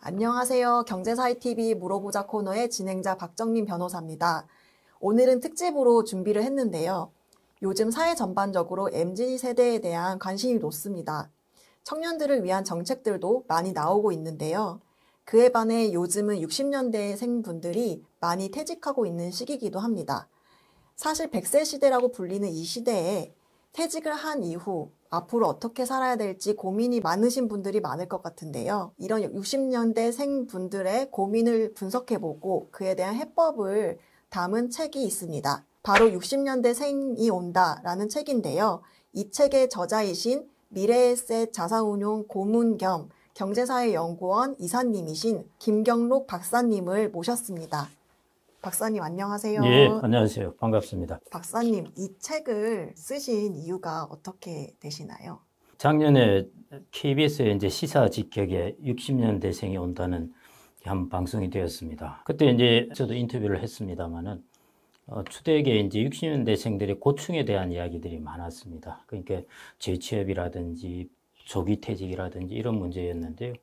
안녕하세요. 경제사이TV 물어보자 코너의 진행자 박정민 변호사입니다. 오늘은 특집으로 준비를 했는데요. 요즘 사회 전반적으로 MZ 세대에 대한 관심이 높습니다. 청년들을 위한 정책들도 많이 나오고 있는데요. 그에 반해 요즘은 60년대생 분들이 많이 퇴직하고 있는 시기이기도 합니다. 사실 100세 시대라고 불리는 이 시대에 퇴직을 한 이후 앞으로 어떻게 살아야 될지 고민이 많으신 분들이 많을 것 같은데요. 이런 60년대 생 분들의 고민을 분석해보고 그에 대한 해법을 담은 책이 있습니다. 바로 60년대 생이 온다라는 책인데요. 이 책의 저자이신 미래에셋 자산운용 고문 겸 경제사회연구원 이사님이신 김경록 박사님을 모셨습니다. 박사님 안녕하세요. 예, 안녕하세요. 반갑습니다. 박사님, 이 책을 쓰신 이유가 어떻게 되시나요? 작년에 KBS의 이제 시사 직격에 60년대생이 온다는 한 방송이 되었습니다. 그때 이제 저도 인터뷰를 했습니다만은 어, 초대에 이제 60년대생들의 고충에 대한 이야기들이 많았습니다. 그러니까 재취업이라든지 조기 퇴직이라든지 이런 문제였는데요.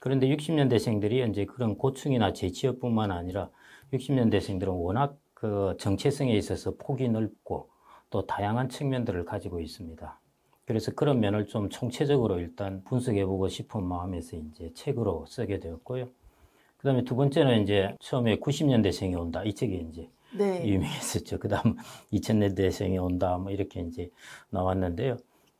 그런데 60년대생들이 이제 그런 고충이나 재취업뿐만 아니라 60년대생들은 워낙 그 정체성에 있어서 폭이 넓고 또 다양한 측면들을 가지고 있습니다. 그래서 그런 면을 좀 총체적으로 일단 분석해보고 싶은 마음에서 이제 책으로 쓰게 되었고요. 그 다음에 두 번째는 이제 처음에 90년대생이 온다. 이 책이 이제 네. 유명했었죠. 그 다음 2000년대생이 온다. 뭐 이렇게 이제 나왔는데요.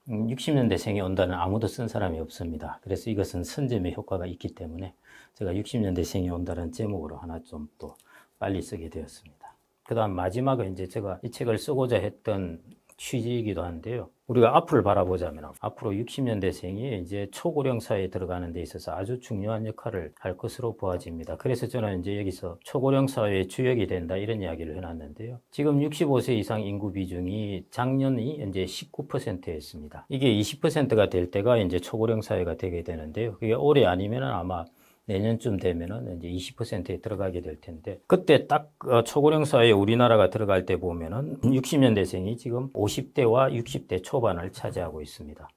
60년대생이 음, 온다는 아무도 쓴 사람이 없습니다. 그래서 이것은 선점의 효과가 있기 때문에 제가 60년대생이 온다는 제목으로 하나 좀또 빨리 쓰게 되었습니다. 그 다음 마지막은 이제 제가 이 책을 쓰고자 했던 취지이기도 한데요. 우리가 앞을 바라보자면 앞으로 60년대생이 이제 초고령 사회에 들어가는 데 있어서 아주 중요한 역할을 할 것으로 보아집니다. 그래서 저는 이제 여기서 초고령 사회의 주역이 된다 이런 이야기를 해놨는데요. 지금 65세 이상 인구 비중이 작년이 이제 19%였습니다. 이게 20%가 될 때가 이제 초고령 사회가 되게 되는데요. 그게 올해 아니면 아마 내년쯤 되면은 이제 20%에 들어가게 될 텐데 그때 딱 어, 초고령 사회에 우리나라가 들어갈 때 보면은 60년대생이 지금 50대와 60대 초반을 차지하고 있습니다.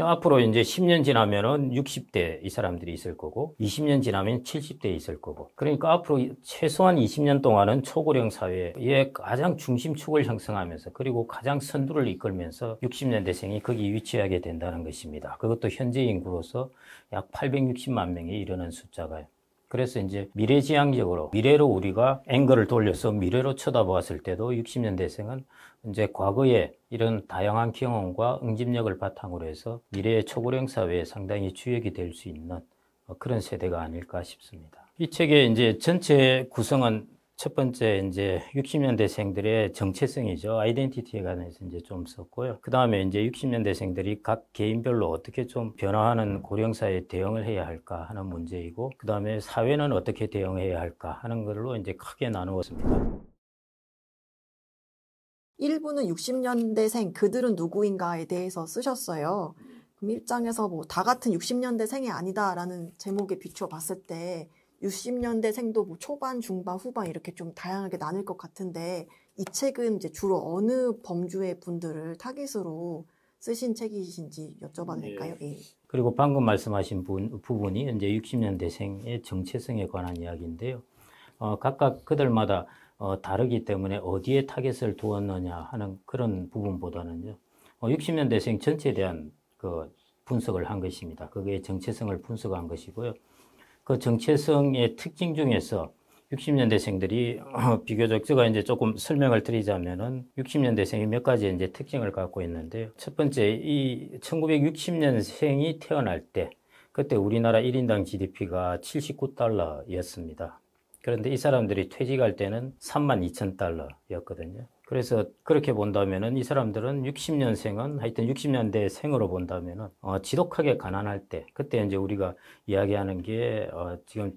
어, 앞으로 이제 10년 지나면은 60대 이 사람들이 있을 거고 20년 지나면 70대 있을 거고 그러니까 앞으로 최소한 20년 동안은 초고령 사회에 가장 중심축을 형성하면서 그리고 가장 선두를 이끌면서 60년대생이 거기 위치하게 된다는 것입니다. 그것도 현재 인구로서 약 860만 명에 이르는 숫자가요. 그래서 이제 미래지향적으로 미래로 우리가 앵글을 돌려서 미래로 쳐다보았을 때도 60년대생은 이제 과거에 이런 다양한 경험과 응집력을 바탕으로 해서 미래의 초고령 사회에 상당히 주역이 될 수 있는 어, 그런 세대가 아닐까 싶습니다. 이 책의 이제 전체 구성은 첫 번째 이제 60년대생들의 정체성이죠. 아이덴티티에 관해서 이제 좀 썼고요. 그 다음에 이제 60년대생들이 각 개인별로 어떻게 좀 변화하는 고령사에 회 대응을 해야 할까 하는 문제이고, 그 다음에 사회는 어떻게 대응해야 할까 하는 걸로 이제 크게 나누었습니다. 일부는 60년대생 그들은 누구인가에 대해서 쓰셨어요. 그럼 1장에서 뭐 다 같은 60년대생이 아니다라는 제목에 비춰봤을 때 60년대생도 뭐 초반, 중반, 후반 이렇게 좀 다양하게 나뉠 것 같은데 이 책은 이제 주로 어느 범주의 분들을 타깃으로 쓰신 책이신지 여쭤봐도 네. 될까요? 예. 그리고 방금 말씀하신 분, 부분이 이제 60년대생의 정체성에 관한 이야기인데요. 어, 각각 그들마다 어, 다르기 때문에 어디에 타겟을 두었느냐 하는 그런 부분보다는요. 어, 60년대 생 전체에 대한 그 분석을 한 것입니다. 그게 정체성을 분석한 것이고요. 그 정체성의 특징 중에서 60년대생들이 비교적 제가 이제 조금 설명을 드리자면은 60년대생이 몇 가지 이제 특징을 갖고 있는데요. 첫 번째 이 1960년생이 태어날 때 그때 우리나라 1인당 GDP가 79달러였습니다. 그런데 이 사람들이 퇴직할 때는 3만 2천 달러였거든요. 그래서 그렇게 본다면은 이 사람들은 60년생은 하여튼 60년대 생으로 본다면은 어, 지독하게 가난할 때 그때 이제 우리가 이야기하는 게 어, 지금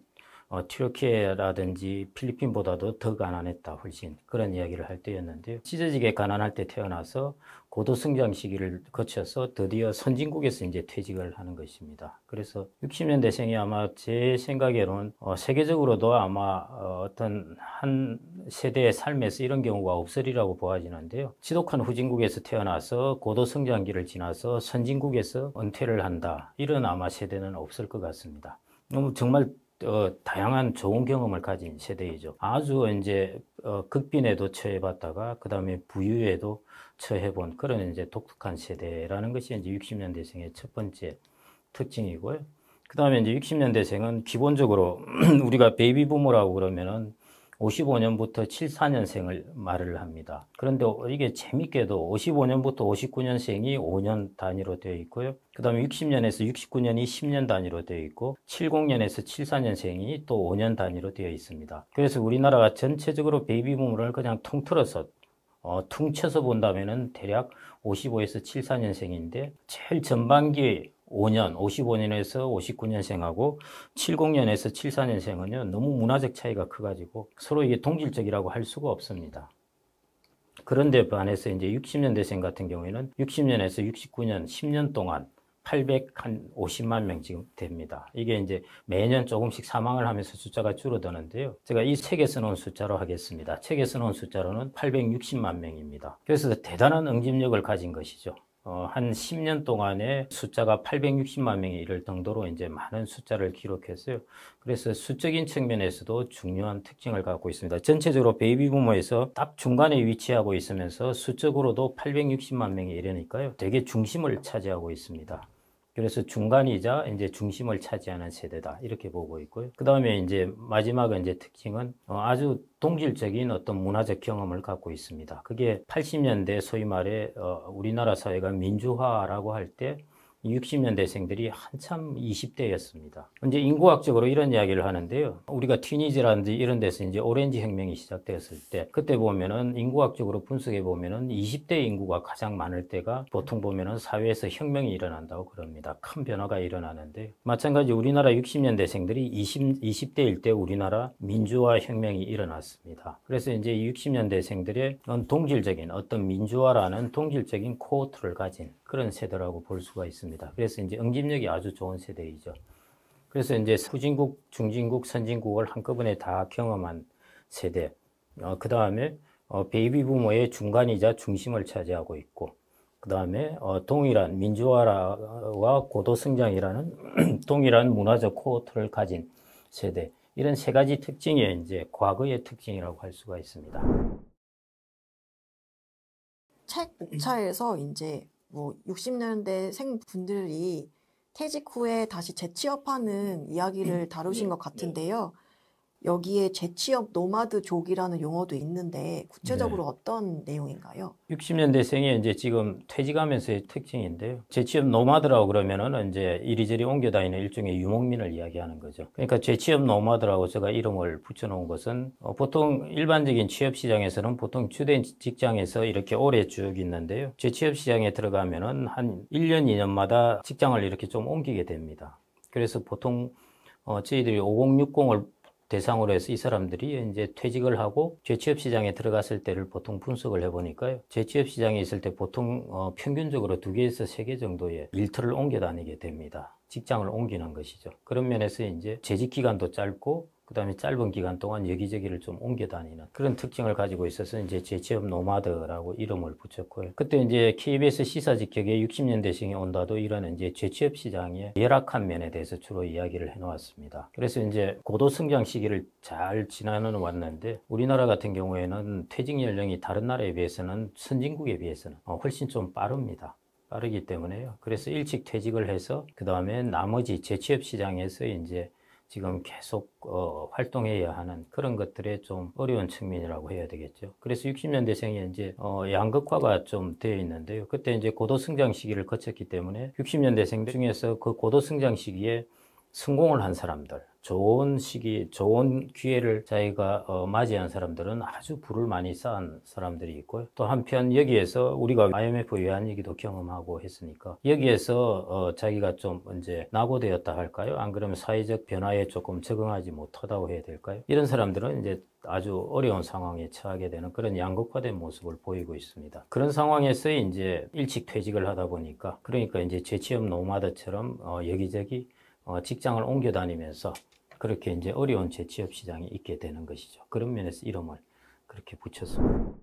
어, 튀르키예라든지 필리핀보다도 더 가난했다 훨씬 그런 이야기를 할 때였는데요. 찢어지게 가난할 때 태어나서 고도 성장 시기를 거쳐서 드디어 선진국에서 이제 퇴직을 하는 것입니다. 그래서 60년대생이 아마 제 생각에는 어, 세계적으로도 아마 어, 어떤 한 세대의 삶에서 이런 경우가 없으리라고 보아지는데요. 지독한 후진국에서 태어나서 고도 성장기를 지나서 선진국에서 은퇴를 한다 이런 아마 세대는 없을 것 같습니다. 너무 정말 어, 다양한 좋은 경험을 가진 세대이죠. 아주 이제 어, 극빈에도 처해봤다가 그 다음에 부유에도 처해본 그런 이제 독특한 세대라는 것이 이제 60년대생의 첫 번째 특징이고요. 그 다음에 이제 60년대생은 기본적으로 우리가 베이비 부모라고 그러면은 55년부터 74년생을 말을 합니다. 그런데 이게 재밌게도 55년부터 59년생이 5년 단위로 되어 있고요. 그 다음에 60년에서 69년이 10년 단위로 되어 있고 70년에서 74년생이 또 5년 단위로 되어 있습니다. 그래서 우리나라가 전체적으로 베이비붐을 그냥 통틀어서 어, 퉁쳐서 본다면은 대략 55에서 74년생인데 제일 전반기 에 5년, 55년에서 59년생하고 70년에서 74년생은요, 너무 문화적 차이가 커가지고 서로 이게 동질적이라고 할 수가 없습니다. 그런데 반해서 이제 60년대생 같은 경우에는 60년에서 69년, 10년 동안 850만 명 지금 됩니다. 이게 이제 매년 조금씩 사망을 하면서 숫자가 줄어드는데요. 제가 이 책에서 놓은 숫자로 하겠습니다. 책에서 놓은 숫자로는 860만 명입니다. 그래서 대단한 응집력을 가진 것이죠. 어, 한 10년 동안에 숫자가 860만 명에 이를 정도로 이제 많은 숫자를 기록했어요. 그래서 수적인 측면에서도 중요한 특징을 갖고 있습니다. 전체적으로 베이비 부모에서 딱 중간에 위치하고 있으면서 수적으로도 860만 명에 이르니까요. 되게 중심을 차지하고 있습니다. 그래서 중간이자 이제 중심을 차지하는 세대다 이렇게 보고 있고요. 그 다음에 이제 마지막은 이제 특징은 어, 아주 동질적인 어떤 문화적 경험을 갖고 있습니다. 그게 80년대 소위 말해 어, 우리나라 사회가 민주화라고 할때 60년대생들이 한참 20대였습니다. 이제 인구학적으로 이런 이야기를 하는데요. 우리가 튀니지라든지 이런 데서 이제 오렌지 혁명이 시작되었을 때 그때 보면은 인구학적으로 분석해 보면은 20대 인구가 가장 많을 때가 보통 보면은 사회에서 혁명이 일어난다고 그럽니다. 큰 변화가 일어나는데 마찬가지 우리나라 60년대생들이 20, 20대일 때 우리나라 민주화 혁명이 일어났습니다. 그래서 이제 60년대생들의 동질적인 어떤 민주화라는 동질적인 코어트를 가진 그런 세대라고 볼 수가 있습니다. 그래서 이제 응집력이 아주 좋은 세대이죠. 그래서 이제 후진국, 중진국, 선진국을 한꺼번에 다 경험한 세대. 어, 그 다음에 어, 베이비 부모의 중간이자 중심을 차지하고 있고, 그 다음에 어, 동일한 민주화와 고도성장이라는 동일한 문화적 코어트를 가진 세대. 이런 세 가지 특징이 이제 과거의 특징이라고 할 수가 있습니다. 책 목차에서 이제 뭐 60년대 생 분들이 퇴직 후에 다시 재취업하는 이야기를 음. 다루신 네. 것 같은데요. 여기에 재취업 노마드족이라는 용어도 있는데 구체적으로 네. 어떤 내용인가요? 60년대생이 이제 지금 퇴직하면서의 특징인데요. 재취업 노마드라고 그러면은 이제 이리저리 옮겨다니는 일종의 유목민을 이야기하는 거죠. 그러니까 재취업 노마드라고 제가 이름을 붙여놓은 것은 어 보통 일반적인 취업 시장에서는 보통 주된 직장에서 이렇게 오래 쭉 있는데요. 재취업 시장에 들어가면은 한 1년, 2년마다 직장을 이렇게 좀 옮기게 됩니다. 그래서 보통 어, 저희들이 5060을 대상으로 해서 이 사람들이 이제 퇴직을 하고 재취업 시장에 들어갔을 때를 보통 분석을 해보니까요. 재취업 시장에 있을 때 보통 어, 평균적으로 두 개에서 세 개 정도의 일터를 옮겨 다니게 됩니다. 직장을 옮기는 것이죠. 그런 면에서 이제 재직 기간도 짧고 그 다음에 짧은 기간 동안 여기저기를 좀 옮겨 다니는 그런 특징을 가지고 있어서 이제 재취업 노마드라고 이름을 붙였고요. 그때 이제 KBS 시사 직격에 60년대생이 온다도 이런 이제 재취업 시장의 열악한 면에 대해서 주로 이야기를 해놓았습니다. 그래서 이제 고도 성장 시기를 잘 지나는 왔는데 우리나라 같은 경우에는 퇴직 연령이 다른 나라에 비해서는 선진국에 비해서는 어, 훨씬 좀 빠릅니다. 빠르기 때문에요. 그래서 일찍 퇴직을 해서 그 다음에 나머지 재취업 시장에서 이제 지금 계속 어, 활동해야 하는 그런 것들에 좀 어려운 측면이라고 해야 되겠죠. 그래서 60년대생이 이제 어, 양극화가 좀 되어 있는데요. 그때 이제 고도 성장 시기를 거쳤기 때문에 60년대생 중에서 그 고도 성장 시기에 성공을 한 사람들 좋은 시기, 좋은 기회를 자기가 어, 맞이한 사람들은 아주 부를 많이 쌓은 사람들이 있고요. 또 한편 여기에서 우리가 IMF 외환위기도 경험하고 했으니까 여기에서 어, 자기가 좀 이제 낙오되었다 할까요? 안 그러면 사회적 변화에 조금 적응하지 못하다고 해야 될까요? 이런 사람들은 이제 아주 어려운 상황에 처하게 되는 그런 양극화된 모습을 보이고 있습니다. 그런 상황에서 이제 일찍 퇴직을 하다 보니까 그러니까 이제 재취업 노마드처럼 어, 여기저기 어, 직장을 옮겨 다니면서 그렇게 이제 어려운 재취업 시장이 있게 되는 것이죠. 그런 면에서 이름을 그렇게 붙였습니다.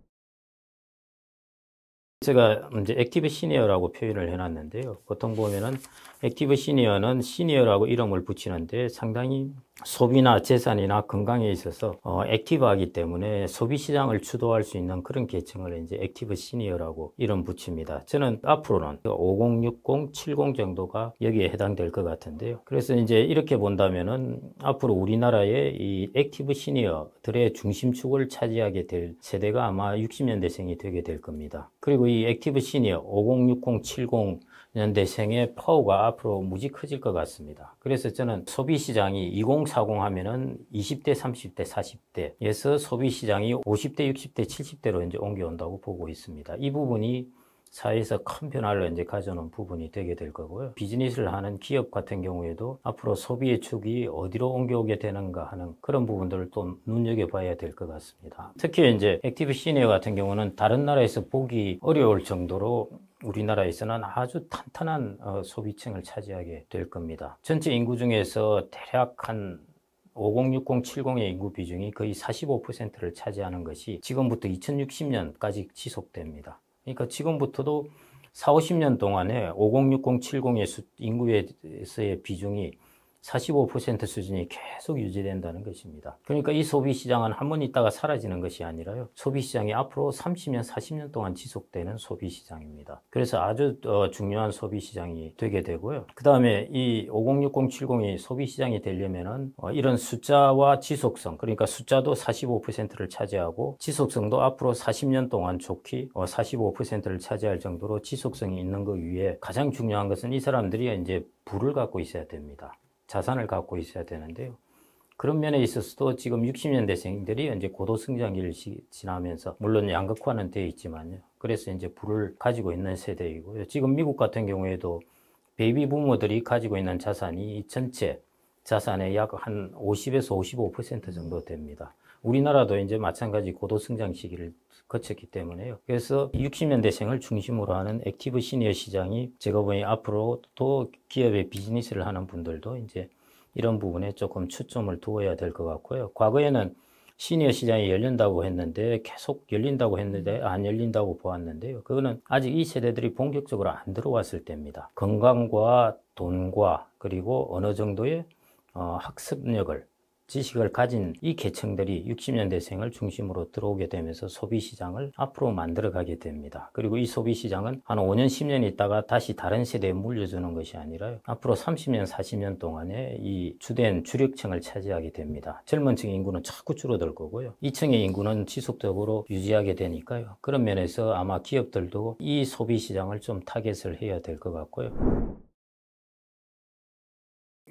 제가 이제 액티브 시니어라고 표현을 해놨는데요. 보통 보면은 액티브 시니어는 시니어라고 이름을 붙이는데 상당히 소비나 재산이나 건강에 있어서 어, 액티브하기 때문에 소비 시장을 주도할 수 있는 그런 계층을 이제 액티브 시니어라고 이름 붙입니다. 저는 앞으로는 5060, 70 정도가 여기에 해당될 것 같은데요. 그래서 이제 이렇게 본다면은 앞으로 우리나라의 이 액티브 시니어들의 중심축을 차지하게 될 세대가 아마 60년대생이 되게 될 겁니다. 그리고 이 액티브 시니어 5060, 70내 생의 파워가 앞으로 무지 커질 것 같습니다. 그래서 저는 소비시장이 2040 하면은 20대, 30대, 40대에서 소비시장이 50대, 60대, 70대로 이제 옮겨온다고 보고 있습니다. 이 부분이 사회에서 큰 변화를 이제 가져오는 부분이 되게 될 거고요. 비즈니스를 하는 기업 같은 경우에도 앞으로 소비의 축이 어디로 옮겨오게 되는가 하는 그런 부분들을 또 눈여겨봐야 될 것 같습니다. 특히 이제 액티브 시니어 같은 경우는 다른 나라에서 보기 어려울 정도로 우리나라에서는 아주 탄탄한 어, 소비층을 차지하게 될 겁니다. 전체 인구 중에서 대략 한 5060, 70의 인구 비중이 거의 45%를 차지하는 것이 지금부터 2060년까지 지속됩니다. 그러니까 지금부터도 4, 50년 동안에 5060, 70의 인구에서의 비중이 45% 수준이 계속 유지된다는 것입니다. 그러니까 이 소비 시장은 한 번 있다가 사라지는 것이 아니라요. 소비 시장이 앞으로 30년, 40년 동안 지속되는 소비 시장입니다. 그래서 아주 어, 중요한 소비 시장이 되게 되고요. 그 다음에 이 5060, 70이 소비 시장이 되려면은 어, 이런 숫자와 지속성, 그러니까 숫자도 45%를 차지하고 지속성도 앞으로 40년 동안 좋기 어, 45%를 차지할 정도로 지속성이 있는 것 위에 가장 중요한 것은 이 사람들이 이제 부를 갖고 있어야 됩니다. 자산을 갖고 있어야 되는데요. 그런 면에 있어서도 지금 60년대생들이 이제 고도 성장기를 지나면서 물론 양극화는 돼 있지만요. 그래서 이제 불을 가지고 있는 세대이고요. 지금 미국 같은 경우에도 베이비 부모들이 가지고 있는 자산이 전체 자산의 약 한 50에서 55% 정도 됩니다. 우리나라도 이제 마찬가지 고도 성장 시기를 거쳤기 때문에요. 그래서 60년대생을 중심으로 하는 액티브 시니어 시장이 제가 보니 앞으로도 기업의 비즈니스를 하는 분들도 이제 이런 부분에 조금 초점을 두어야 될 것 같고요. 과거에는 시니어 시장이 열린다고 했는데 계속 열린다고 했는데 음. 안 열린다고 보았는데요. 그거는 아직 이 세대들이 본격적으로 안 들어왔을 때입니다. 건강과 돈과 그리고 어느 정도의 어, 학습력을 지식을 가진 이 계층들이 60년대생을 중심으로 들어오게 되면서 소비시장을 앞으로 만들어가게 됩니다. 그리고 이 소비시장은 한 5년, 10년 있다가 다시 다른 세대에 물려주는 것이 아니라 요 앞으로 30년, 40년 동안에 이 주된 주력층을 차지하게 됩니다. 젊은 층 인구는 자꾸 줄어들 거고요. 2층의 인구는 지속적으로 유지하게 되니까요. 그런 면에서 아마 기업들도 이 소비시장을 좀 타겟을 해야 될 것 같고요.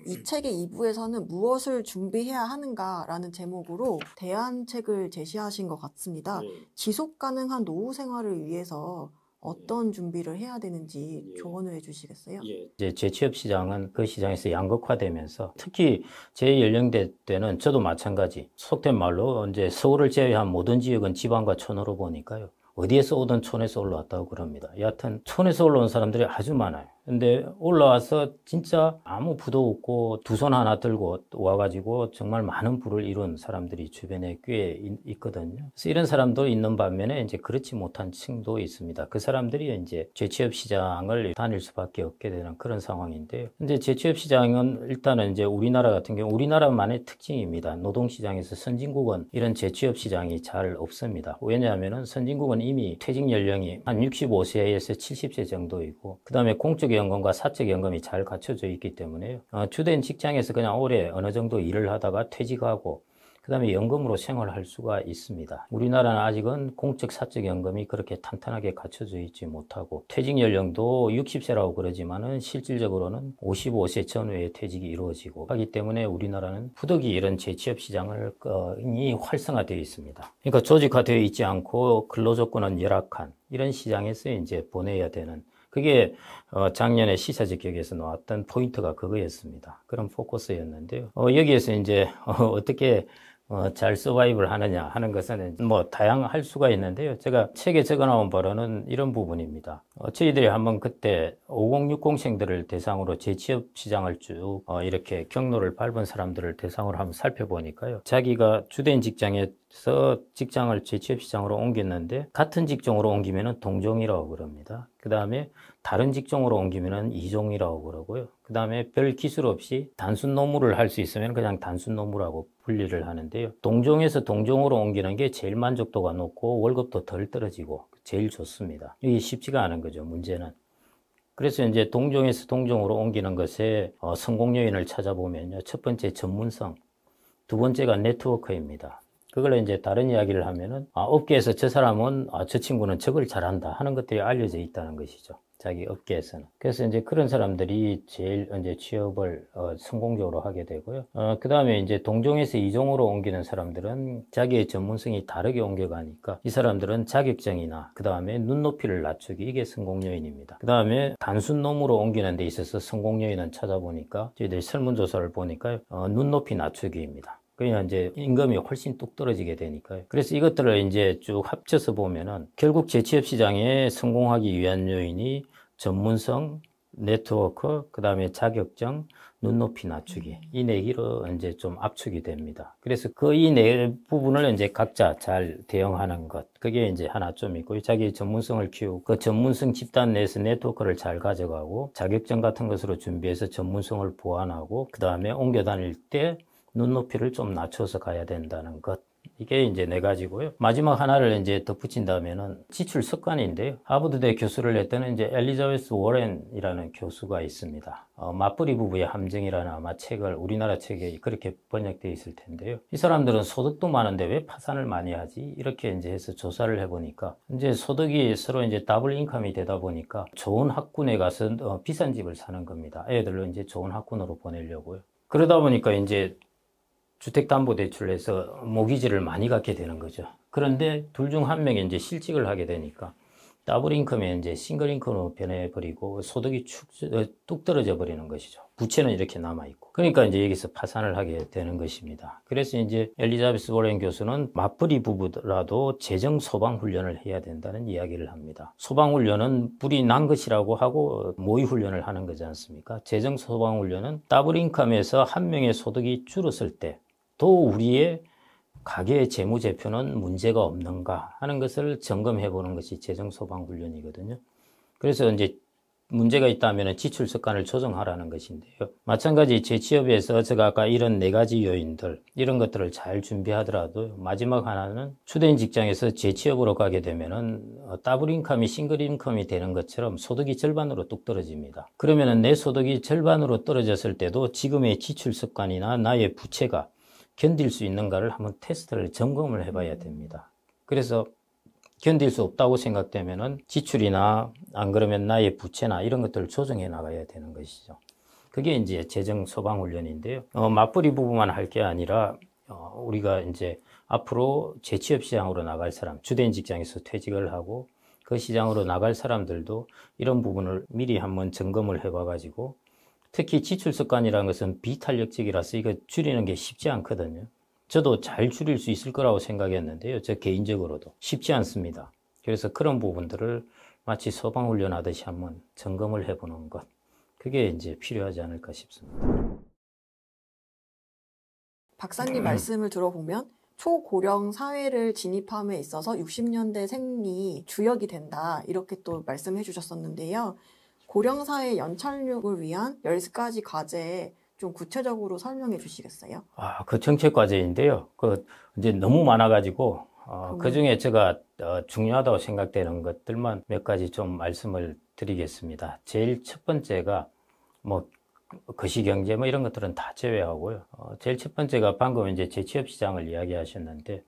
이 음. 책의 2부에서는 무엇을 준비해야 하는가라는 제목으로 대안책을 제시하신 것 같습니다. 예. 지속 가능한 노후 생활을 위해서 네. 어떤 준비를 해야 되는지 예. 조언을 해주시겠어요? 예. 이제 재취업 시장은 그 시장에서 양극화되면서 특히 제 연령대 때는 저도 마찬가지 속된 말로 이제 서울을 제외한 모든 지역은 지방과 촌으로 보니까요 어디에서 오든 촌에서 올라왔다고 그럽니다. 여하튼 촌에서 올라온 사람들이 아주 많아요. 근데 올라와서 진짜 아무 부도 없고 두 손 하나 들고 와가지고 정말 많은 부를 이룬 사람들이 주변에 꽤 있, 거든요 그래서 이런 사람도 있는 반면에 이제 그렇지 못한 층도 있습니다. 그 사람들이 이제 재취업 시장을 다닐 수밖에 없게 되는 그런 상황인데요. 근데 재취업 시장은 일단은 이제 우리나라 같은 경우 우리나라만의 특징입니다. 노동 시장에서 선진국은 이런 재취업 시장이 잘 없습니다. 왜냐하면 선진국은 이미 퇴직 연령이 한 65세에서 70세 정도이고 그다음에 공적에 연금과 사적 연금이 잘 갖춰져 있기 때문에요. 어, 주된 직장에서 그냥 오래 어느 정도 일을 하다가 퇴직하고 그 다음에 연금으로 생활할 수가 있습니다. 우리나라는 아직은 공적 사적 연금이 그렇게 탄탄하게 갖춰져 있지 못하고 퇴직 연령도 60세라고 그러지만은 실질적으로는 55세 전후에 퇴직이 이루어지고 하기 때문에 우리나라는 부득이 이런 재취업 시장을 어, 이 활성화되어 있습니다. 그러니까 조직화되어 있지 않고 근로조건은 열악한 이런 시장에서 이제 보내야 되는 그게 어, 작년에 시사직격에서 나왔던 포인트가 그거였습니다. 그런 포커스였는데요. 어, 여기에서 이제 어, 어떻게 어, 잘서바이벌 하느냐 하는 것은 뭐 다양할 수가 있는데요. 제가 책에 적어놓은 바로는 이런 부분입니다. 어, 저희들이 한번 그때 5060생들을 대상으로 재취업 시장을 쭉 어, 이렇게 경로를 밟은 사람들을 대상으로 한번 살펴보니까요. 자기가 주된 직장에서 직장을 재취업 시장으로 옮겼는데 같은 직종으로 옮기면 동종이라고 그럽니다. 그 다음에 다른 직종으로 옮기면 이종이라고 그러고요. 그 다음에 별 기술 없이 단순 노무를 할 수 있으면 그냥 단순 노무라고 분리를 하는데요. 동종에서 동종으로 옮기는 게 제일 만족도가 높고 월급도 덜 떨어지고 제일 좋습니다. 이게 쉽지가 않은 거죠, 문제는. 그래서 이제 동종에서 동종으로 옮기는 것에 어, 성공 요인을 찾아보면요. 첫 번째 전문성, 두 번째가 네트워크입니다. 그걸 이제 다른 이야기를 하면은 아, 업계에서 저 사람은 아, 저 친구는 저걸 잘한다 하는 것들이 알려져 있다는 것이죠. 자기 업계에서는. 그래서 이제 그런 사람들이 제일 이제 취업을 어, 성공적으로 하게 되고요. 어, 그 다음에 이제 동종에서 이종으로 옮기는 사람들은 자기의 전문성이 다르게 옮겨가니까 이 사람들은 자격증이나 그 다음에 눈높이를 낮추기 이게 성공 요인입니다. 그 다음에 단순 놈으로 옮기는 데 있어서 성공 요인은 찾아보니까 저희들 설문조사를 보니까 어, 눈높이 낮추기입니다. 그러니까 이제 임금이 훨씬 뚝 떨어지게 되니까요. 그래서 이것들을 이제 쭉 합쳐서 보면은 결국 재취업 시장에 성공하기 위한 요인이 전문성, 네트워크, 그 다음에 자격증, 눈높이 낮추기. 이 네기로 이제 좀 압축이 됩니다. 그래서 그 이 네 부분을 이제 각자 잘 대응하는 것. 그게 이제 하나 좀 있고, 자기 전문성을 키우고, 그 전문성 집단 내에서 네트워크를 잘 가져가고, 자격증 같은 것으로 준비해서 전문성을 보완하고, 그 다음에 옮겨 다닐 때 눈높이를 좀 낮춰서 가야 된다는 것. 이게 이제 네 가지고요. 마지막 하나를 이제 덧붙인다면은 지출 습관인데요. 하버드대 교수를 했던 이제 엘리자베스 워렌이라는 교수가 있습니다. 어, 맞부리 부부의 함정이라는 아마 책을 우리나라 책에 그렇게 번역되어 있을 텐데요. 이 사람들은 소득도 많은데 왜 파산을 많이 하지? 이렇게 이제 해서 조사를 해보니까 이제 소득이 서로 이제 더블 인컴이 되다 보니까 좋은 학군에 가서 어, 비싼 집을 사는 겁니다. 애들로 이제 좋은 학군으로 보내려고요. 그러다 보니까 이제 주택담보대출에서 모기지를 많이 갖게 되는 거죠. 그런데 둘 중 한 명이 이제 실직을 하게 되니까 더블 인컴에 이제 싱글 인컴으로 변해버리고 소득이 축, 어, 뚝 떨어져 버리는 것이죠. 부채는 이렇게 남아있고. 그러니까 이제 여기서 파산을 하게 되는 것입니다. 그래서 이제 엘리자베스 워렌 교수는 맞벌이 부부라도 재정 소방 훈련을 해야 된다는 이야기를 합니다. 소방 훈련은 불이 난 것이라고 하고 모의 훈련을 하는 거지 않습니까? 재정 소방 훈련은 더블 인컴에서 한 명의 소득이 줄었을 때또 우리의 가계 재무 제표는 문제가 없는가 하는 것을 점검해 보는 것이 재정 소방 훈련이거든요. 그래서 이제 문제가 있다면 지출 습관을 조정하라는 것인데요. 마찬가지 제 취업에서 제가 아까 이런 네 가지 요인들 이런 것들을 잘 준비하더라도 마지막 하나는 추된 직장에서 제 취업으로 가게 되면은 어, 더블 인컴이 싱글 인컴이 되는 것처럼 소득이 절반으로 뚝 떨어집니다. 그러면은 내 소득이 절반으로 떨어졌을 때도 지금의 지출 습관이나 나의 부채가 견딜 수 있는가를 한번 테스트를 점검을 해봐야 됩니다. 그래서 견딜 수 없다고 생각되면은 지출이나 안 그러면 나의 부채나 이런 것들을 조정해 나가야 되는 것이죠. 그게 이제 재정 소방 훈련인데요. 어, 맞벌이 부부만 할 게 아니라 어, 우리가 이제 앞으로 재취업 시장으로 나갈 사람, 주된 직장에서 퇴직을 하고 그 시장으로 나갈 사람들도 이런 부분을 미리 한번 점검을 해봐가지고 특히 지출 습관이라는 것은 비탄력적이라서 이거 줄이는 게 쉽지 않거든요. 저도 잘 줄일 수 있을 거라고 생각했는데요. 저 개인적으로도 쉽지 않습니다. 그래서 그런 부분들을 마치 소방훈련 하듯이 한번 점검을 해보는 것. 그게 이제 필요하지 않을까 싶습니다. 박사님 말씀을 들어보면 초고령 사회를 진입함에 있어서 60년대 생리 주역이 된다. 이렇게 또 말씀해 주셨었는데요. 고령사회 연착륙을 위한 10가지 과제에 좀 구체적으로 설명해 주시겠어요? 아, 그 정책 과제인데요. 그 이제 너무 많아 가지고 어, 그 중에 제가 어, 중요하다고 생각되는 것들만 몇 가지 좀 말씀을 드리겠습니다. 제일 첫 번째가 뭐 거시경제 뭐 이런 것들은 다 제외하고요. 어, 제일 첫 번째가 방금 이제 재취업 시장을 이야기하셨는데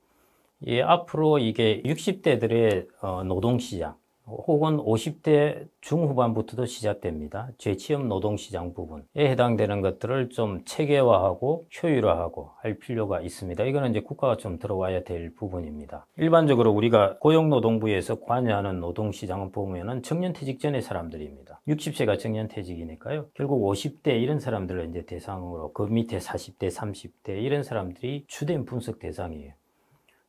예, 앞으로 이게 60대들의 어, 노동시장 혹은 50대 중후반부터도 시작됩니다. 재취업 노동시장 부분에 해당되는 것들을 좀 체계화하고 효율화하고 할 필요가 있습니다. 이거는 이제 국가가 좀 들어와야 될 부분입니다. 일반적으로 우리가 고용노동부에서 관여하는 노동시장은 보면은 정년퇴직 전의 사람들입니다. 60세가 정년퇴직이니까요 결국 50대 이런 사람들을 이제 대상으로 그 밑에 40대, 30대 이런 사람들이 주된 분석 대상이에요.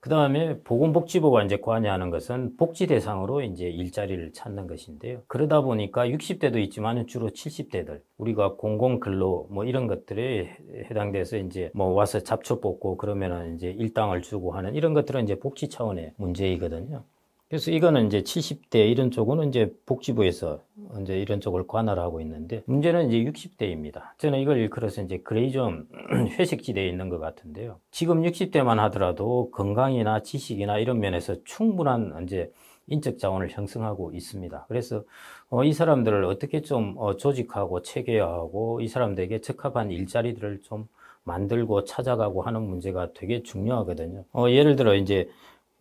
그 다음에 보건복지부가 이제 관여하는 것은 복지 대상으로 이제 일자리를 찾는 것인데요. 그러다 보니까 60대도 있지만 주로 70대들, 우리가 공공근로 뭐 이런 것들에 해당돼서 이제 뭐 와서 잡초 뽑고 그러면은 이제 일당을 주고 하는 이런 것들은 이제 복지 차원의 문제이거든요. 그래서 이거는 이제 70대 이런 쪽은 이제 복지부에서 이제 이런 쪽을 관할하고 있는데 문제는 이제 60대입니다. 저는 이걸 일컬어서 이제 그레이존 회색지대에 있는 것 같은데요. 지금 60대만 하더라도 건강이나 지식이나 이런 면에서 충분한 이제 인적 자원을 형성하고 있습니다. 그래서 어, 이 사람들을 어떻게 좀 어, 조직하고 체계화하고 이 사람들에게 적합한 일자리들을 좀 만들고 찾아가고 하는 문제가 되게 중요하거든요. 어, 예를 들어 이제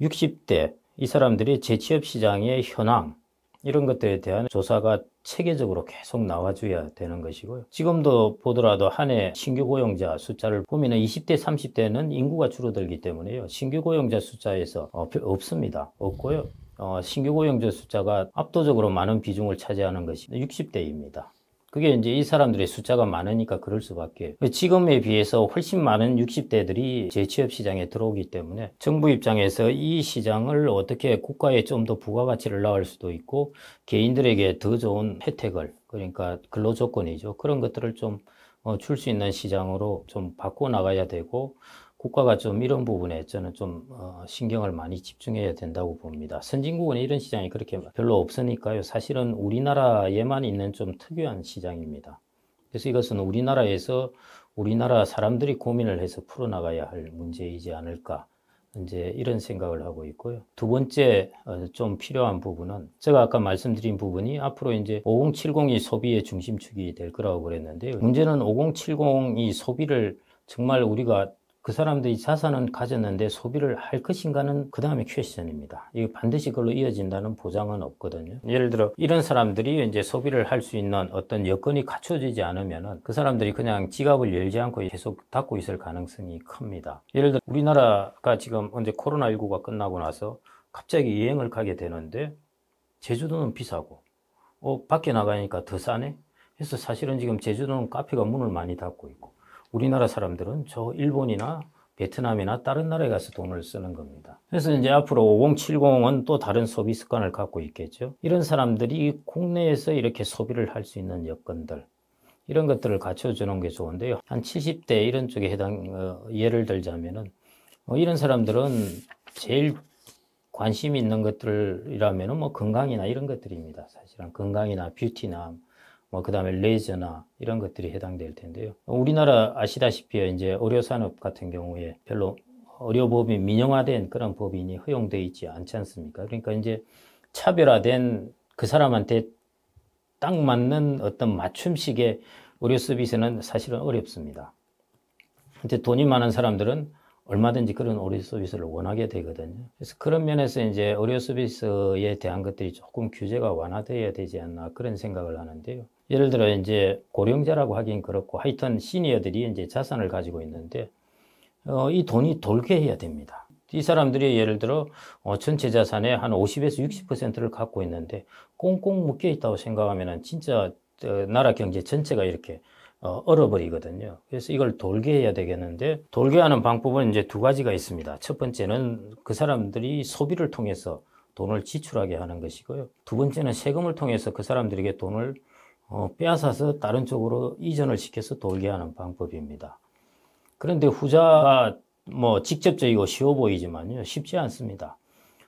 60대 이 사람들이 재취업 시장의 현황 이런 것들에 대한 조사가 체계적으로 계속 나와줘야 되는 것이고요. 지금도 보더라도 한 해 신규 고용자 숫자를 보면 20대, 30대는 인구가 줄어들기 때문에요. 신규 고용자 숫자에서 없습니다. 없고요. 어, 신규 고용자 숫자가 압도적으로 많은 비중을 차지하는 것이 60대입니다. 그게 이제 이 사람들의 숫자가 많으니까 그럴 수밖에. 지금에 비해서 훨씬 많은 60대들이 재취업 시장에 들어오기 때문에 정부 입장에서 이 시장을 어떻게 국가에 좀 더 부가가치를 낳을 수도 있고 개인들에게 더 좋은 혜택을 그러니까 근로 조건이죠. 그런 것들을 좀 어, 줄 수 있는 시장으로 좀 바꿔 나가야 되고 국가가 좀 이런 부분에 저는 좀 어, 신경을 많이 집중해야 된다고 봅니다. 선진국은 이런 시장이 그렇게 별로 없으니까요. 사실은 우리나라에만 있는 좀 특유한 시장입니다. 그래서 이것은 우리나라에서 우리나라 사람들이 고민을 해서 풀어나가야 할 문제이지 않을까. 이제 이런 생각을 하고 있고요. 두 번째 어, 좀 필요한 부분은 제가 아까 말씀드린 부분이 앞으로 이제 5070이 소비의 중심축이 될 거라고 그랬는데요. 문제는 5070이 소비를 정말 우리가 그 사람들이 자산은 가졌는데 소비를 할 것인가는 그 다음에 퀘션입니다. 이거 반드시 그걸로 이어진다는 보장은 없거든요. 예를 들어 이런 사람들이 이제 소비를 할 수 있는 어떤 여건이 갖춰지지 않으면 그 사람들이 그냥 지갑을 열지 않고 계속 닫고 있을 가능성이 큽니다. 예를 들어 우리나라가 지금 언제 코로나19가 끝나고 나서 갑자기 여행을 가게 되는데 제주도는 비싸고 어, 밖에 나가니까 더 싸네? 그래서 사실은 지금 제주도는 카페가 문을 많이 닫고 있고 우리나라 사람들은 저 일본이나 베트남이나 다른 나라에 가서 돈을 쓰는 겁니다. 그래서 이제 앞으로 5070은 또 다른 소비 습관을 갖고 있겠죠. 이런 사람들이 국내에서 이렇게 소비를 할 수 있는 여건들 이런 것들을 갖춰주는 게 좋은데요. 한 70대 이런 쪽에 해당 어, 예를 들자면은 어, 이런 사람들은 제일 관심 있는 것들이라면뭐 건강이나 이런 것들입니다. 사실은 건강이나 뷰티나 뭐 그다음에 레이저나 이런 것들이 해당될 텐데요. 우리나라 아시다시피 이제 의료 산업 같은 경우에 별로 의료 법이 민영화된 그런 법인이 허용되어 있지 않지 않습니까? 그러니까 이제 차별화된 그 사람한테 딱 맞는 어떤 맞춤식의 의료 서비스는 사실은 어렵습니다. 근데 돈이 많은 사람들은 얼마든지 그런 의료 서비스를 원하게 되거든요. 그래서 그런 면에서 이제 의료 서비스에 대한 것들이 조금 규제가 완화되어야 되지 않나 그런 생각을 하는데요. 예를 들어 이제 고령자라고 하긴 그렇고 하여튼 시니어들이 이제 자산을 가지고 있는데 어, 이 돈이 돌게 해야 됩니다. 이 사람들이 예를 들어 어, 전체 자산의 한 50에서 60%를 갖고 있는데 꽁꽁 묶여 있다고 생각하면 진짜 어, 나라 경제 전체가 이렇게 어, 얼어버리거든요. 그래서 이걸 돌게 해야 되겠는데 돌게 하는 방법은 이제 두 가지가 있습니다. 첫 번째는 그 사람들이 소비를 통해서 돈을 지출하게 하는 것이고요. 두 번째는 세금을 통해서 그 사람들에게 돈을 어, 빼앗아서 다른 쪽으로 이전을 시켜서 돌게 하는 방법입니다. 그런데 후자가 뭐 직접적이고 쉬워 보이지만요. 쉽지 않습니다.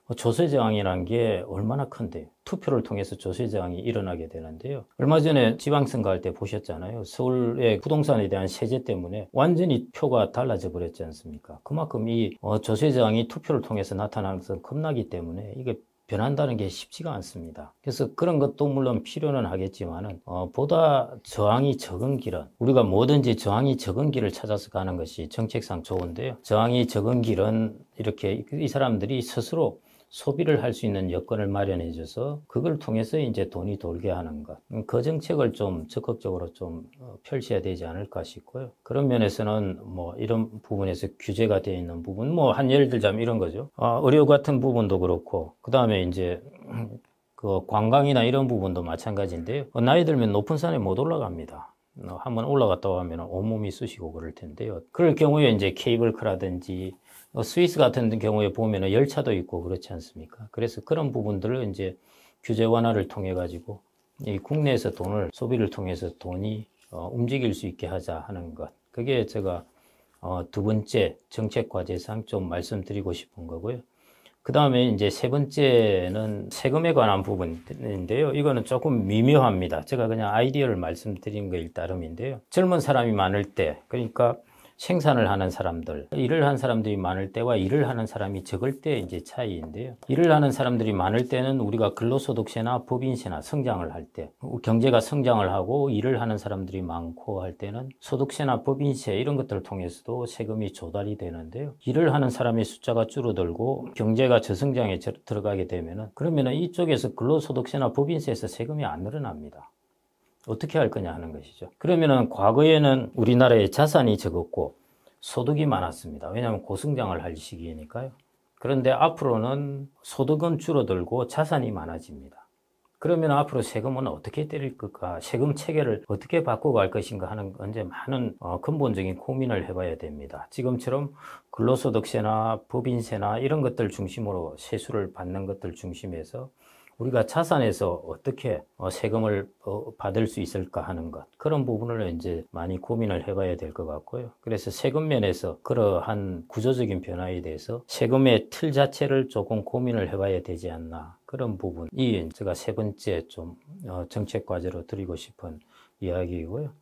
어, 조세저항이라는 게 얼마나 큰데 투표를 통해서 조세저항이 일어나게 되는데요. 얼마 전에 지방선거 할 때 보셨잖아요. 서울의 부동산에 대한 세제 때문에 완전히 표가 달라져 버렸지 않습니까? 그만큼 이 어, 조세저항이 투표를 통해서 나타나는 것은 겁나기 때문에 이게 변한다는 게 쉽지가 않습니다. 그래서 그런 것도 물론 필요는 하겠지만 어, 보다 저항이 적은 길은 우리가 뭐든지 저항이 적은 길을 찾아서 가는 것이 정책상 좋은데요. 저항이 적은 길은 이렇게 이 사람들이 스스로 소비를 할 수 있는 여건을 마련해 줘서 그걸 통해서 이제 돈이 돌게 하는 것. 음, 그 정책을 좀 적극적으로 좀 어, 펼쳐야 되지 않을까 싶고요. 그런 면에서는 뭐 이런 부분에서 규제가 되어 있는 부분, 뭐 한 예를 들자면 이런 거죠. 아, 의료 같은 부분도 그렇고, 그 다음에 이제 그 관광이나 이런 부분도 마찬가지인데요. 어, 나이 들면 높은 산에 못 올라갑니다. 어, 한번 올라갔다 하면 온몸이 쑤시고 그럴 텐데요. 그럴 경우에 이제 케이블카라든지 어, 스위스 같은 경우에 보면 열차도 있고 그렇지 않습니까? 그래서 그런 부분들을 이제 규제 완화를 통해 가지고 이 국내에서 돈을 소비를 통해서 돈이 어, 움직일 수 있게 하자 하는 것. 그게 제가 어, 두 번째 정책 과제상 좀 말씀드리고 싶은 거고요. 그 다음에 이제 세 번째는 세금에 관한 부분인데요. 이거는 조금 미묘합니다. 제가 그냥 아이디어를 말씀드린 거일 따름인데요. 젊은 사람이 많을 때, 그러니까 생산을 하는 사람들, 일을 한 사람들이 많을 때와 일을 하는 사람이 적을 때 이제 차이인데요. 일을 하는 사람들이 많을 때는 우리가 근로소득세나 법인세나 성장을 할 때, 경제가 성장을 하고 일을 하는 사람들이 많고 할 때는 소득세나 법인세 이런 것들을 통해서도 세금이 조달이 되는데요. 일을 하는 사람의 숫자가 줄어들고 경제가 저성장에 들어가게 되면은 그러면은 이쪽에서 근로소득세나 법인세에서 세금이 안 늘어납니다. 어떻게 할 거냐 하는 것이죠. 그러면은 과거에는 우리나라의 자산이 적었고 소득이 많았습니다. 왜냐하면 고성장을 할 시기니까요. 그런데 앞으로는 소득은 줄어들고 자산이 많아집니다. 그러면 앞으로 세금은 어떻게 때릴 것까 세금 체계를 어떻게 바꿔갈 것인가 하는 언제 많은 어, 근본적인 고민을 해봐야 됩니다. 지금처럼 근로소득세나 법인세나 이런 것들 중심으로 세수를 받는 것들 중심에서 우리가 자산에서 어떻게 어, 세금을 어, 받을 수 있을까 하는 것 그런 부분을 이제 많이 고민을 해봐야 될 것 같고요. 그래서 세금 면에서 그러한 구조적인 변화에 대해서 세금의 틀 자체를 조금 고민을 해봐야 되지 않나 그런 부분이 제가 세 번째 좀 어, 정책 과제로 드리고 싶은 이야기이고요.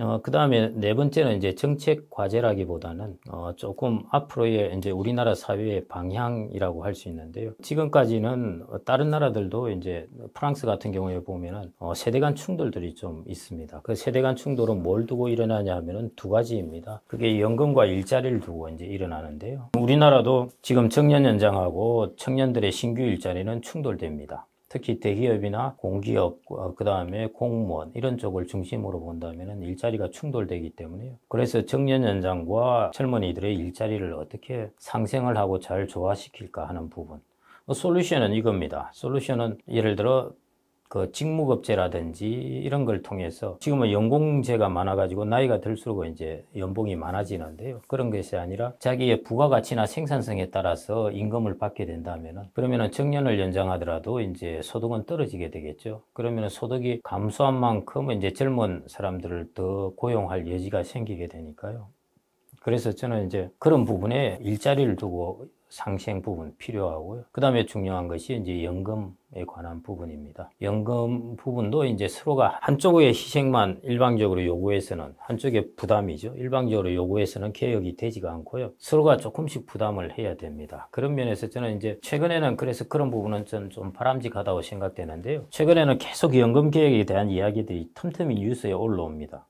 어, 그 다음에 네 번째는 이제 정책 과제라기보다는 어, 조금 앞으로의 이제 우리나라 사회의 방향이라고 할 수 있는데요. 지금까지는 다른 나라들도 이제 프랑스 같은 경우에 보면은 어, 세대 간 충돌들이 좀 있습니다. 그 세대 간 충돌은 뭘 두고 일어나냐 하면은 두 가지입니다. 그게 연금과 일자리를 두고 이제 일어나는데요. 우리나라도 지금 청년 연장하고 청년들의 신규 일자리는 충돌됩니다. 특히 대기업이나 공기업, 어, 그 다음에 공무원 이런 쪽을 중심으로 본다면 일자리가 충돌되기 때문에요. 그래서 정년 연장과 젊은이들의 일자리를 어떻게 상생을 하고 잘 조화시킬까 하는 부분. 뭐 솔루션은 이겁니다. 솔루션은 예를 들어 그 직무급제라든지 이런 걸 통해서 지금은 연공제가 많아가지고 나이가 들수록 이제 연봉이 많아지는데요. 그런 것이 아니라 자기의 부가가치나 생산성에 따라서 임금을 받게 된다면은 그러면은 정년을 연장하더라도 이제 소득은 떨어지게 되겠죠. 그러면은 소득이 감소한 만큼 이제 젊은 사람들을 더 고용할 여지가 생기게 되니까요. 그래서 저는 이제 그런 부분에 일자리를 두고 상생 부분 필요하고요. 그 다음에 중요한 것이 이제 연금에 관한 부분입니다. 연금 부분도 이제 서로가 한쪽의 희생만 일방적으로 요구해서는 한쪽의 부담이죠. 일방적으로 요구해서는 개혁이 되지가 않고요. 서로가 조금씩 부담을 해야 됩니다. 그런 면에서 저는 이제 최근에는 그래서 그런 부분은 좀, 좀 바람직하다고 생각되는데요. 최근에는 계속 연금 개혁에 대한 이야기들이 틈틈이 뉴스에 올라옵니다.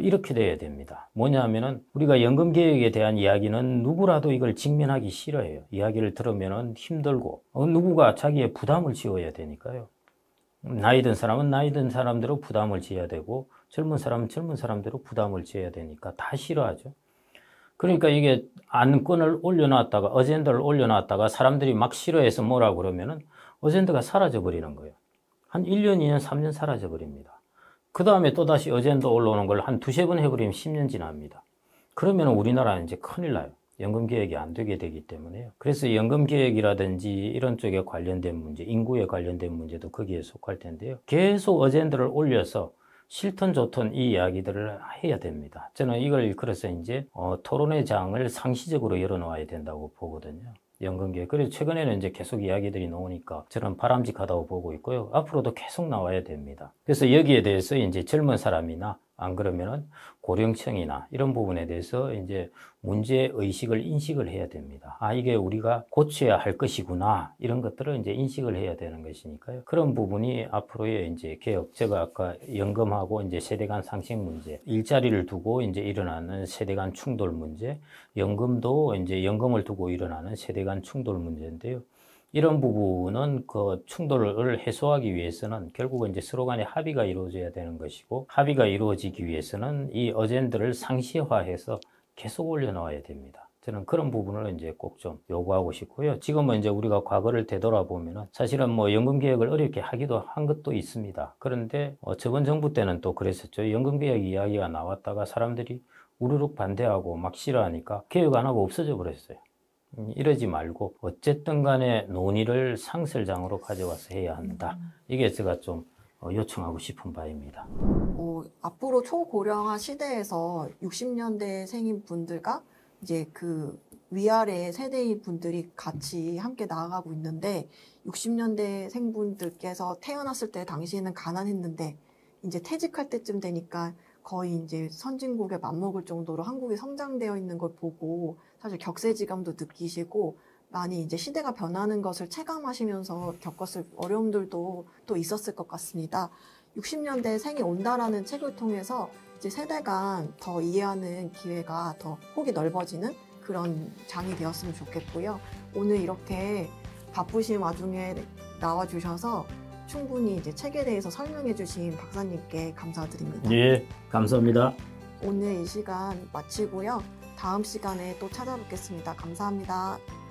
이렇게 돼야 됩니다. 뭐냐 하면은 우리가 연금 개혁에 대한 이야기는 누구라도 이걸 직면하기 싫어해요. 이야기를 들으면은 힘들고 어, 누구가 자기의 부담을 지어야 되니까요. 나이든 사람은 나이든 사람대로 부담을 지어야 되고 젊은 사람은 젊은 사람대로 부담을 지어야 되니까 다 싫어하죠. 그러니까 이게 안건을 올려놨다가 어젠더를 올려놨다가 사람들이 막 싫어해서 뭐라 그러면은 어젠더가 사라져 버리는 거예요. 한 1년, 2년, 3년 사라져 버립니다. 그 다음에 또다시 어젠더 올라오는 걸 한 두세 번 해버리면 10년 지납니다. 그러면 우리나라는 이제 큰일 나요. 연금 계획이 안 되게 되기 때문에요. 그래서 연금 계획이라든지 이런 쪽에 관련된 문제, 인구에 관련된 문제도 거기에 속할 텐데요. 계속 어젠더를 올려서 싫든 좋든 이 이야기들을 해야 됩니다. 저는 이걸 그래서 이제 어, 토론의 장을 상시적으로 열어놓아야 된다고 보거든요. 연금계획. 그래서 최근에는 이제 계속 이야기들이 나오니까 저는 바람직하다고 보고 있고요. 앞으로도 계속 나와야 됩니다. 그래서 여기에 대해서 이제 젊은 사람이나 안 그러면은 고령층이나 이런 부분에 대해서 이제 문제 의식을 인식을 해야 됩니다. 아, 이게 우리가 고쳐야 할 것이구나. 이런 것들을 이제 인식을 해야 되는 것이니까요. 그런 부분이 앞으로의 이제 개혁, 제가 아까 연금하고 이제 세대 간 상식 문제, 일자리를 두고 이제 일어나는 세대 간 충돌 문제, 연금도 이제 연금을 두고 일어나는 세대 간 충돌 문제인데요. 이런 부분은 그 충돌을 해소하기 위해서는 결국은 이제 서로 간에 합의가 이루어져야 되는 것이고 합의가 이루어지기 위해서는 이 어젠드를 상시화해서 계속 올려놓아야 됩니다. 저는 그런 부분을 이제 꼭 좀 요구하고 싶고요. 지금은 이제 우리가 과거를 되돌아보면은 사실은 뭐 연금 개혁을 어렵게 하기도 한 것도 있습니다. 그런데 어 저번 정부 때는 또 그랬었죠. 연금 개혁 이야기가 나왔다가 사람들이 우르륵 반대하고 막 싫어하니까 개혁 안 하고 없어져 버렸어요. 이러지 말고 어쨌든 간에 논의를 상설장으로 가져와서 해야 한다. 음. 이게 제가 좀 어, 요청하고 싶은 바입니다. 어, 앞으로 초고령화 시대에서 60년대 생인 분들과 이제 그 위아래 세대의 분들이 같이 함께 나아가고 있는데 60년대 생분들께서 태어났을 때 당시에는 가난했는데 이제 퇴직할 때쯤 되니까 거의 이제 선진국에 맞먹을 정도로 한국이 성장되어 있는 걸 보고 사실 격세지감도 느끼시고 많이 이제 시대가 변하는 것을 체감하시면서 겪었을 어려움들도 또 있었을 것 같습니다. 60년대 생이 온다라는 책을 통해서 이제 세대 간더 이해하는 기회가 더 폭이 넓어지는 그런 장이 되었으면 좋겠고요. 오늘 이렇게 바쁘신 와중에 나와주셔서 충분히 이제 책에 대해서 설명해 주신 박사님께 감사드립니다. 예, 감사합니다. 오늘 이 시간 마치고요. 다음 시간에 또 찾아뵙겠습니다. 감사합니다.